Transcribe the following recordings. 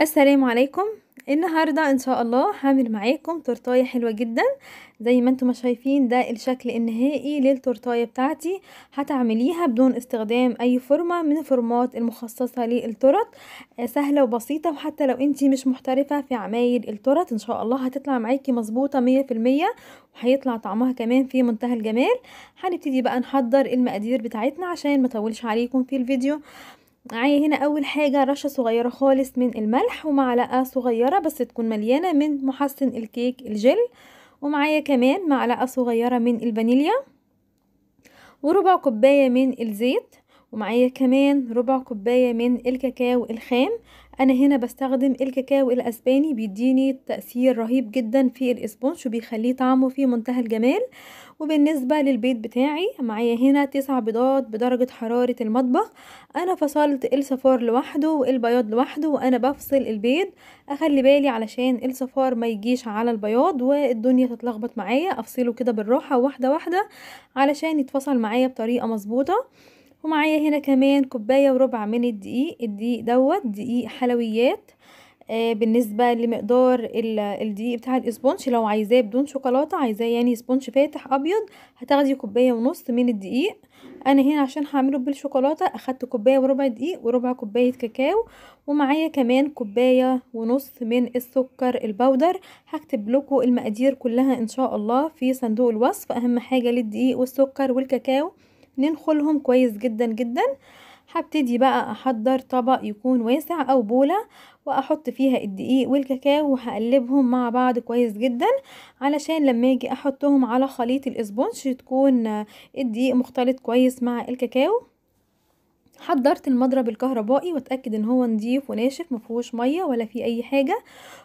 السلام عليكم النهاردة ان شاء الله هعمل معاكم تورتايه حلوة جدا زي ما انتم شايفين ده الشكل النهائي للتورتايه بتاعتي هتعمليها بدون استخدام اي فورمة من الفورمات المخصصة للتورت سهلة وبسيطة وحتى لو انت مش محترفة في عمايل التورت ان شاء الله هتطلع معاكي مظبوطة مية في المية وهيطلع طعمها كمان في منتهى الجمال هنبتدي بقى نحضر المقادير بتاعتنا عشان مطولش عليكم في الفيديو معايا هنا اول حاجة رشة صغيرة خالص من الملح ومعلقة صغيرة بس تكون مليانة من محسن الكيك الجل ومعايا كمان معلقة صغيرة من الفانيليا وربع كوباية من الزيت ومعايا كمان ربع كوباية من الكاكاو الخام انا هنا بستخدم الكاكاو الاسباني بيديني تأثير رهيب جدا في الاسبونش وبيخليه طعمه في منتهى الجمال وبالنسبة للبيض بتاعي معايا هنا تسع بيضات بدرجة حرارة المطبخ انا فصلت الصفار لوحده والبياض لوحده وانا بفصل البيض اخلي بالي علشان الصفار ما يجيش على البياض والدنيا تتلخبط معايا افصله كده بالراحة واحدة واحدة علشان يتفصل معايا بطريقة مظبوطة ومعايا هنا كمان كوباية وربع من الدقيق الدقيق دوت دقيق حلويات آه بالنسبة لمقدار الدقيق بتاع الاسبونش لو عايزاه بدون شوكولاتة عايزاه يعني سبونش فاتح ابيض هتاخدي كوباية ونص من الدقيق انا هنا عشان هعمله بالشوكولاتة اخدت كوباية وربع دقيق وربع كوباية كاكاو ومعايا كمان كوباية ونص من السكر البودر هكتب لكم المقادير كلها ان شاء الله في صندوق الوصف اهم حاجة للدقيق والسكر والكاكاو ننخلهم كويس جدا جدا هبتدي بقى احضر طبق يكون واسع او بولة واحط فيها الدقيق والكاكاو وهقلبهم مع بعض كويس جدا علشان لما اجي احطهم على خليط الاسبونج تكون الدقيق مختلط كويس مع الكاكاو حضرت المضرب الكهربائي واتاكد ان هو نضيف وناشف مفيهوش ميه ولا فيه اي حاجه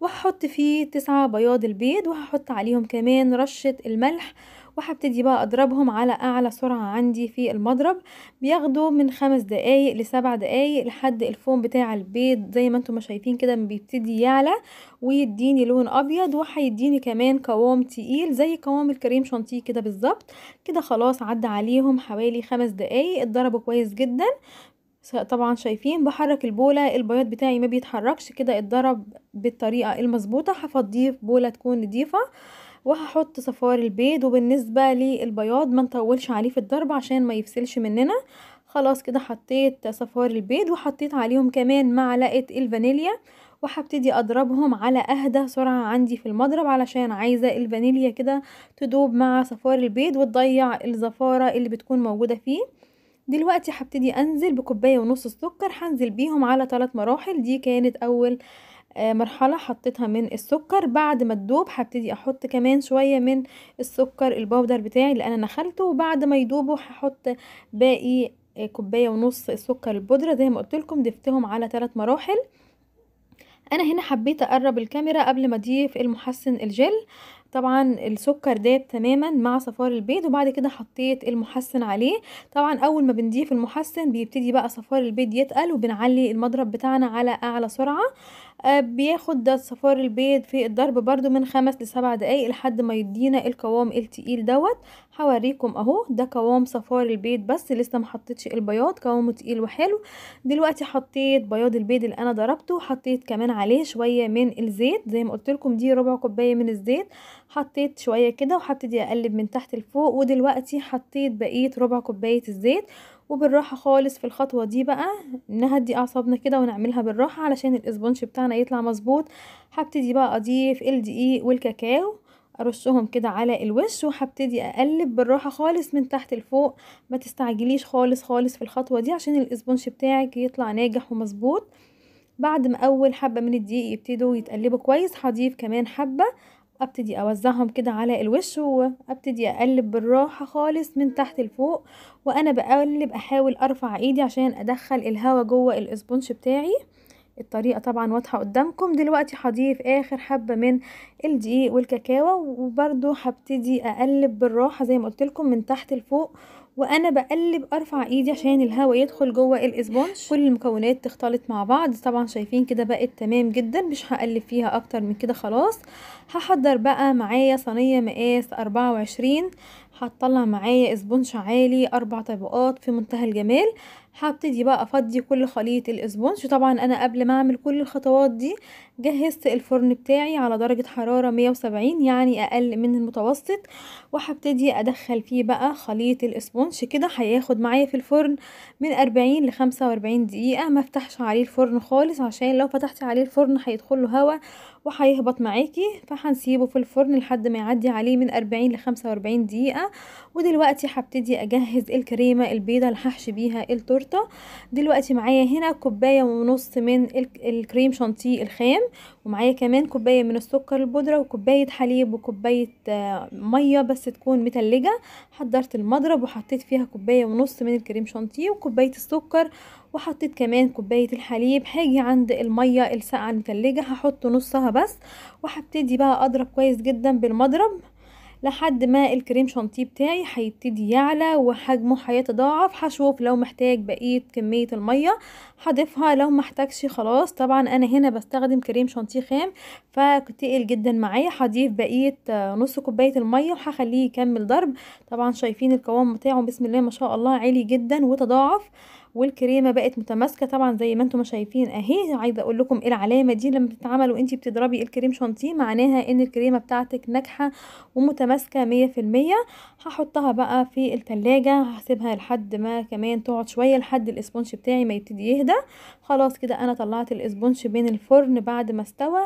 وهحط فيه تسعة بياض البيض وهحط عليهم كمان رشه الملح وهبتدي بقى اضربهم على اعلى سرعة عندي في المضرب بياخدوا من خمس دقايق لسبع دقايق لحد الفوم بتاع البيض زي ما انتم ما شايفين كده بيبتدي يعلى ويديني لون ابيض وهيديني كمان قوام تقيل زي قوام الكريم شانتيه كده بالظبط كده خلاص عدى عليهم حوالي خمس دقايق اتضربوا كويس جدا طبعا شايفين بحرك البوله البياض بتاعي ما بيتحركش كده اتضرب بالطريقه المظبوطه هفضيه بوله تكون نضيفه وهحط صفار البيض وبالنسبة للبياض ما نطولش عليه في الضرب عشان ما يفسلش مننا خلاص كده حطيت صفار البيض وحطيت عليهم كمان معلقة الفانيليا وهبتدي اضربهم على اهدى سرعة عندي في المضرب علشان عايزة الفانيليا كده تدوب مع صفار البيض وتضيع الزفارة اللي بتكون موجودة فيه دلوقتي هبتدي انزل بكوبايه ونص السكر هنزل بيهم على ثلاث مراحل دي كانت اول آه، مرحلة حطيتها من السكر بعد ما تدوب هبتدي احط كمان شوية من السكر البودر بتاعي اللي انا نخلته وبعد ما يدوبوا هحط باقي آه، كوباية ونص السكر البودرة زي ما قلتلكم ضفتهم على ثلاث مراحل انا هنا حبيت اقرب الكاميرا قبل ما اضيف المحسن الجل طبعا السكر داب تماما مع صفار البيض وبعد كده حطيت المحسن عليه طبعا اول ما بنضيف المحسن بيبتدي بقى صفار البيض يتقل وبنعلي المضرب بتاعنا على اعلى سرعه آه، بياخد ده الصفار البيض في الضرب برضو من خمس لسبع دقايق لحد ما يدينا القوام التقيل دوت هوريكم اهو ده قوام صفار البيض بس لسه ما حطيتش البياض قوامه تقيل وحلو دلوقتي حطيت بياض البيض اللي انا ضربته حطيت كمان عليه شويه من الزيت زي ما قلت لكم دي ربع كوبايه من الزيت حطيت شويه كده وهبتدي اقلب من تحت لفوق ودلوقتي حطيت بقيه ربع كوبايه الزيت وبالراحة خالص في الخطوة دي بقى نهدي اعصابنا كده ونعملها بالراحة علشان الاسبونج بتاعنا يطلع مظبوط هبتدي بقى اضيف الدقيق والكاكاو ارشهم كده على الوش وهبتدي اقلب بالراحه خالص من تحت لفوق ما تستعجليش خالص خالص في الخطوه دي عشان الاسبونج بتاعك يطلع ناجح ومظبوط بعد ما اول حبه من الدقيق يبتدوا يتقلبوا كويس هضيف كمان حبه ابتدي اوزعهم كده على الوش وابتدي اقلب بالراحه خالص من تحت لفوق وانا بقلب احاول ارفع ايدي عشان ادخل الهوا جوه الاسبونج بتاعي الطريقة طبعا واضحة قدامكم دلوقتي هضيف اخر حبة من الدقيق والكاكاو وبرضو هبتدي اقلب بالراحة زي ما قلتلكم من تحت لفوق وانا بقلب ارفع ايدي عشان الهواء يدخل جوه الاسبونج كل المكونات تختلط مع بعض طبعا شايفين كده بقت تمام جدا مش هقلب فيها اكتر من كده خلاص هحضر بقى معايا صينيه مقاس 24 هتطلع معايا اسبونش عالي اربع طبقات في منتهى الجمال هبتدي بقى افضي كل خليط الاسبونش طبعا انا قبل ما اعمل كل الخطوات دي جهزت الفرن بتاعي على درجة حرارة 170 يعني اقل من المتوسط وهبتدي ادخل فيه بقى خليط الاسبونش كده هياخد معايا في الفرن من 40 ل 45 دقيقة ما افتحش عليه الفرن خالص عشان لو فتحت عليه الفرن هيدخله هوا وهيهبط معاكي فهنسيبه في الفرن لحد ما يعدي عليه من 40 ل 45 دقيقه ودلوقتي هبتدي اجهز الكريمه البيضه اللي هحشي بيها التورته دلوقتي معايا هنا كوبايه ونص من الكريم شانتيه الخام ومعايا كمان كوباية من السكر البودرة وكوباية حليب وكوباية آه، مية بس تكون متلجة حضرت المضرب وحطيت فيها كوباية ونص من الكريم شانتيه وكوباية السكر وحطيت كمان كوباية الحليب هاجي عند المية الساقعة المتلجة هحط نصها بس وهبتدي بقى اضرب كويس جدا بالمضرب لحد ما الكريم شانتيه بتاعي هيبتدي يعلى وحجمه هيتضاعف هشوف لو محتاج بقيه كميه الميه هضيفها لو محتاجش خلاص طبعا انا هنا بستخدم كريم شانتيه خام فتقل جدا معايا هضيف بقيه آه، نص كوبايه الميه وهخليه يكمل ضرب طبعا شايفين القوام بتاعه بسم الله ما شاء الله عالي جدا وتضاعف والكريمه بقت متماسكه طبعا زي ما انتم شايفين اهي عايزه اقول لكم ايه العلامه دي لما بتتعمل وانت بتضربي الكريم شانتيه معناها ان الكريمه بتاعتك ناجحه ومتماسكه 100% هحطها بقى في التلاجة هسيبها لحد ما كمان تقعد شويه لحد الاسبونج بتاعي ما يبتدي يهدى خلاص كده انا طلعت الاسبونج بين الفرن بعد ما استوى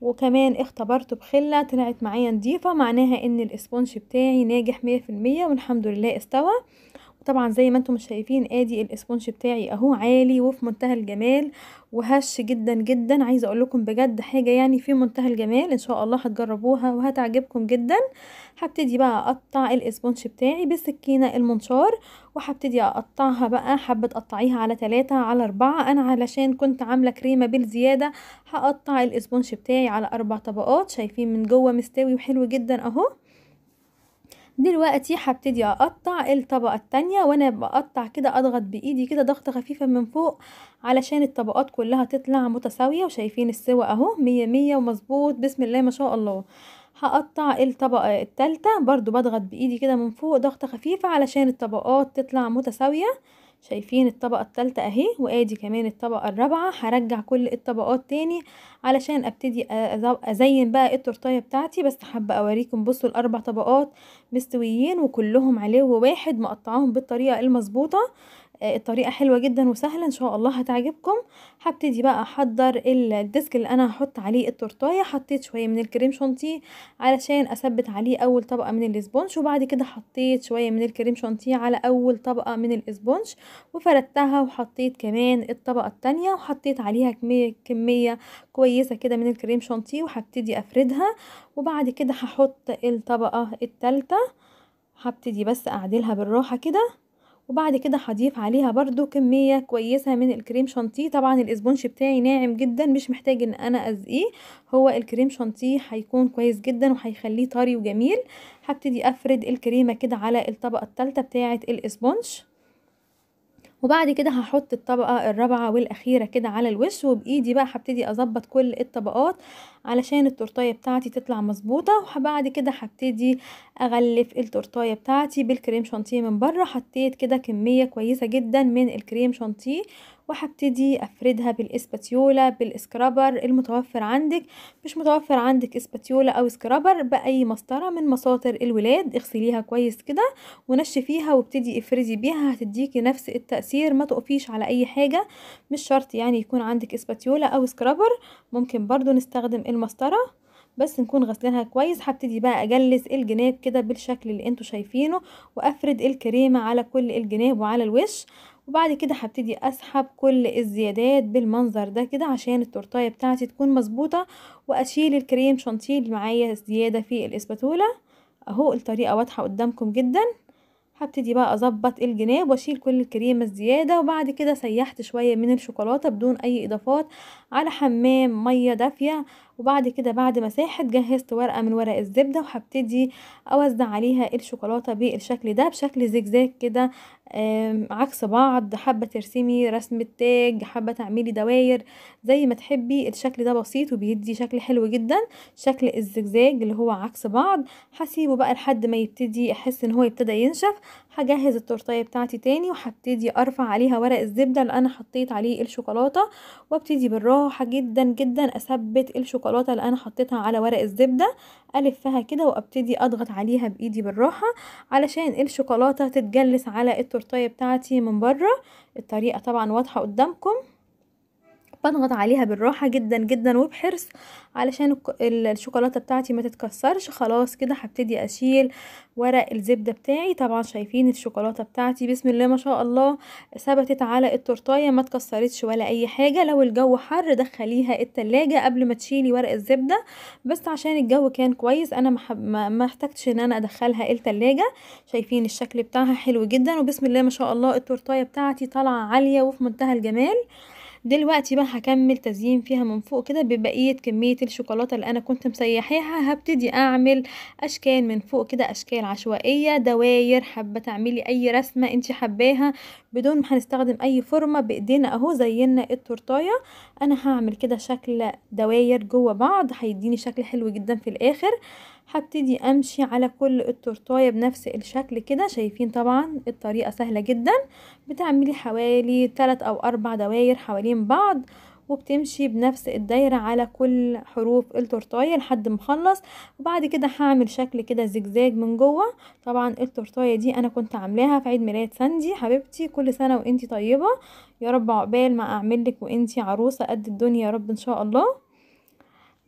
وكمان اختبرته بخله طلعت معايا نضيفه معناها ان الاسبونج بتاعي ناجح 100% والحمد لله استوى طبعا زي ما انتم شايفين ادي الاسبونش بتاعي اهو عالي وفي منتهى الجمال وهش جدا جدا عايزه اقول لكم بجد حاجه يعني في منتهى الجمال ان شاء الله هتجربوها وهتعجبكم جدا هبتدي بقى اقطع الاسبونش بتاعي بالسكينه المنشار وهبتدي اقطعها بقى حابه تقطعيها على ثلاثة على أربعة انا علشان كنت عامله كريمه بالزياده هقطع الاسبونش بتاعي على اربع طبقات شايفين من جوه مستوي وحلو جدا اهو دلوقتي هبتدي اقطع الطبقة التانية وانا بقطع كده اضغط بايدي كده ضغطة خفيفة من فوق علشان الطبقات كلها تطلع متساوية وشايفين السوا اهو مية مية ومظبوط بسم الله ما شاء الله هقطع الطبقة التالتة برضو بضغط بايدي كده من فوق ضغطة خفيفة علشان الطبقات تطلع متساوية شايفين الطبقة التالتة اهي وادي كمان الطبقة الرابعة هرجع كل الطبقات تاني علشان ابتدي ازين بقى التورتايه بتاعتي بس حابة اوريكم بصوا الاربع طبقات مستويين وكلهم عليه واحد مقطعاهم بالطريقة المظبوطة آه، الطريقة حلوة جدا وسهلة ان شاء الله هتعجبكم هبتدي بقى احضر الديسك اللي انا هحط عليه التورتاية حطيت شوية من الكريم شانتيه علشان اثبت عليه اول طبقة من الاسبونش وبعد كده حطيت شوية من الكريم شانتيه على اول طبقة من الاسبونش وفردتها وحطيت كمان الطبقة التانية وحطيت عليها كمية, كمية كويسة كده من الكريم شانتيه وهبتدي افردها وبعد كده هحط الطبقة التالتة هبتدي بس اعدلها بالراحة كده وبعد كده هضيف عليها برضو كمية كويسة من الكريم شانتيه طبعا الاسبونش بتاعي ناعم جدا مش محتاج ان انا ازقيه هو الكريم شانتيه هيكون كويس جدا وهيخليه طري وجميل هبتدي افرد الكريمة كده على الطبقة التالتة بتاعة الاسبونش وبعد كده هحط الطبقة الرابعة والأخيرة كده على الوش وبإيدي بقى هبتدي أظبط كل الطبقات علشان التورتاية بتاعتي تطلع مظبوطة وبعد كده هبتدي أغلف التورتاية بتاعتي بالكريم شانتيه من بره حطيت كده كمية كويسة جدا من الكريم شانتيه وهبتدي أفردها بالإسباتيولا بالإسكرابر المتوفر عندك مش متوفر عندك إسباتيولا أو إسكرابر بأي مسطرة من مساطر الولاد اغسليها كويس كده ونشفيها وابتدي افردي بيها هتديكي نفس التأثير ما تقفيش على أي حاجة مش شرط يعني يكون عندك إسباتيولا أو إسكرابر ممكن برضو نستخدم المسطرة بس نكون غسلينها كويس هبتدي بقى اجلس الجناب كده بالشكل اللي انتوا شايفينه وافرد الكريمه على كل الجناب وعلى الوش وبعد كده هبتدي اسحب كل الزيادات بالمنظر ده كده عشان التورتايه بتاعتي تكون مظبوطه واشيل الكريم شانتيه اللي معايا زياده في الاسباتوله اهو الطريقه واضحه قدامكم جدا هبتدي بقى اظبط الجناب واشيل كل الكريمه الزياده وبعد كده سيحت شويه من الشوكولاته بدون اي اضافات على حمام ميه دافيه وبعد كده بعد ما ساحت جهزت ورقة من ورق الزبدة وهبتدي اوزع عليها الشوكولاتة بالشكل ده بشكل زجزاج كده عكس بعض حابة ترسمي رسمة تاج حابة تعملي دواير زي ما تحبي الشكل ده بسيط وبيدي شكل حلو جدا شكل الزجزاج اللي هو عكس بعض هسيبه بقى لحد ما يبتدي احس ان هو يبتدى ينشف هجهز التورتايه بتاعتي تاني وهبتدي ارفع عليها ورق الزبده اللي انا حطيت عليه الشوكولاته وابتدي بالراحه جدا جدا اثبت الشوكولاته اللي انا حطيتها على ورق الزبده الفها كده وابتدي اضغط عليها بايدي بالراحه علشان الشوكولاته تتجلس على التورتايه بتاعتي من بره الطريقه طبعا واضحه قدامكم بضغط عليها بالراحة جدا جدا وبحرص علشان الشوكولاتة بتاعتي ما تتكسرش خلاص كده هبتدي اشيل ورق الزبدة بتاعي طبعا شايفين الشوكولاتة بتاعتي بسم الله ما شاء الله ثبتت على التورتاية ما تكسرتش ولا اي حاجة لو الجو حر دخليها التلاجة قبل ما تشيلي ورق الزبدة بس عشان الجو كان كويس انا ما احتاجتش ان انا ادخلها التلاجة شايفين الشكل بتاعها حلو جدا وبسم الله ما شاء الله التورتاية بتاعتي طالعة عالية وفي منتهى الجمال دلوقتي بقى هكمل تزيين فيها من فوق كده ببقية كمية الشوكولاتة اللي انا كنت مسيحيها هبتدي اعمل اشكال من فوق كده اشكال عشوائية دواير حابة تعملي اي رسمة انت حباها بدون ما هنستخدم اي فورمة بايدينا اهو زينا التورتاية انا هعمل كده شكل دواير جوه بعض هيديني شكل حلو جدا في الاخر هبتدي امشي على كل التورتايه بنفس الشكل كده شايفين طبعا الطريقه سهله جدا بتعملي حوالي 3 او 4 دواير حوالين بعض وبتمشي بنفس الدايرة على كل حروف التورتاية لحد ما اخلص وبعد كده هعمل شكل كده زجزاج من جوه طبعا التورتاية دي انا كنت عاملاها في عيد ميلاد ساندي حبيبتي كل سنة وانتي طيبة يا رب عقبال ما اعملك وانتي عروسة قد الدنيا يا رب ان شاء الله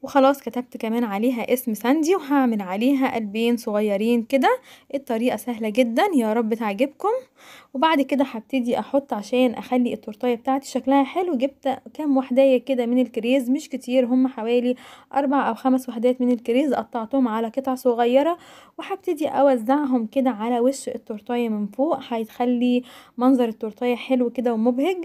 وخلاص كتبت كمان عليها اسم ساندي وهعمل عليها قلبين صغيرين كده الطريقة سهلة جدا يا رب تعجبكم وبعد كده هبتدي احط عشان اخلي التورتايه بتاعتي شكلها حلو جبت كام وحدايه كده من الكريز مش كتير هم حوالي اربع او خمس وحدات من الكريز قطعتهم على قطع صغيره وهبتدي اوزعهم كده على وش التورتايه من فوق هيتخلي منظر التورتايه حلو كده ومبهج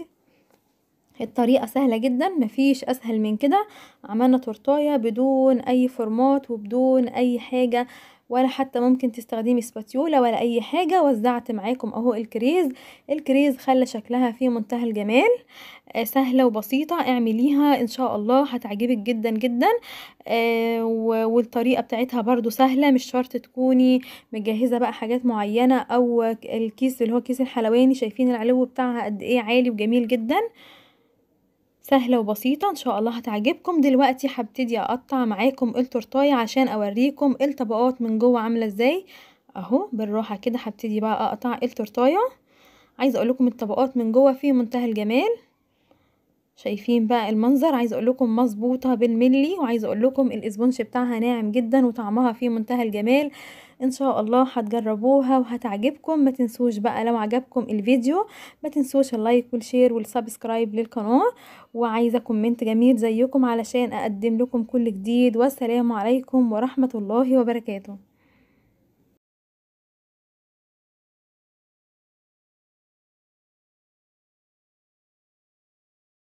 الطريقة سهلة جدا مفيش اسهل من كده عملنا تورتاية بدون اي فرمات وبدون اي حاجة ولا حتى ممكن تستخدمي سباتيولا ولا اي حاجة وزعت معاكم اهو الكريز الكريز خلى شكلها في منتهى الجمال آه، سهلة وبسيطة اعمليها ان شاء الله هتعجبك جدا جدا آه، والطريقة بتاعتها برضو سهلة مش شرط تكوني مجهزة بقى حاجات معينة او الكيس اللي هو كيس الحلواني شايفين العلو بتاعها قد ايه عالي وجميل جدا سهلة وبسيطة ان شاء الله هتعجبكم دلوقتي هبتدي اقطع معاكم التورتايه عشان اوريكم الطبقات من جوه عامله ازاي اهو بالراحه كده هبتدي بقى اقطع التورتايه عايزه اقولكم الطبقات من جوه في منتهى الجمال شايفين بقى المنظر عايز اقول لكم مظبوطه بالملي وعايز اقول لكم الاسبونج بتاعها ناعم جدا وطعمها في منتهى الجمال ان شاء الله هتجربوها وهتعجبكم ما تنسوش بقى لو عجبكم الفيديو ما تنسوش اللايك والشير والسبسكرايب للقناه وعايزه كومنت جميل زيكم علشان اقدم لكم كل جديد والسلام عليكم ورحمه الله وبركاته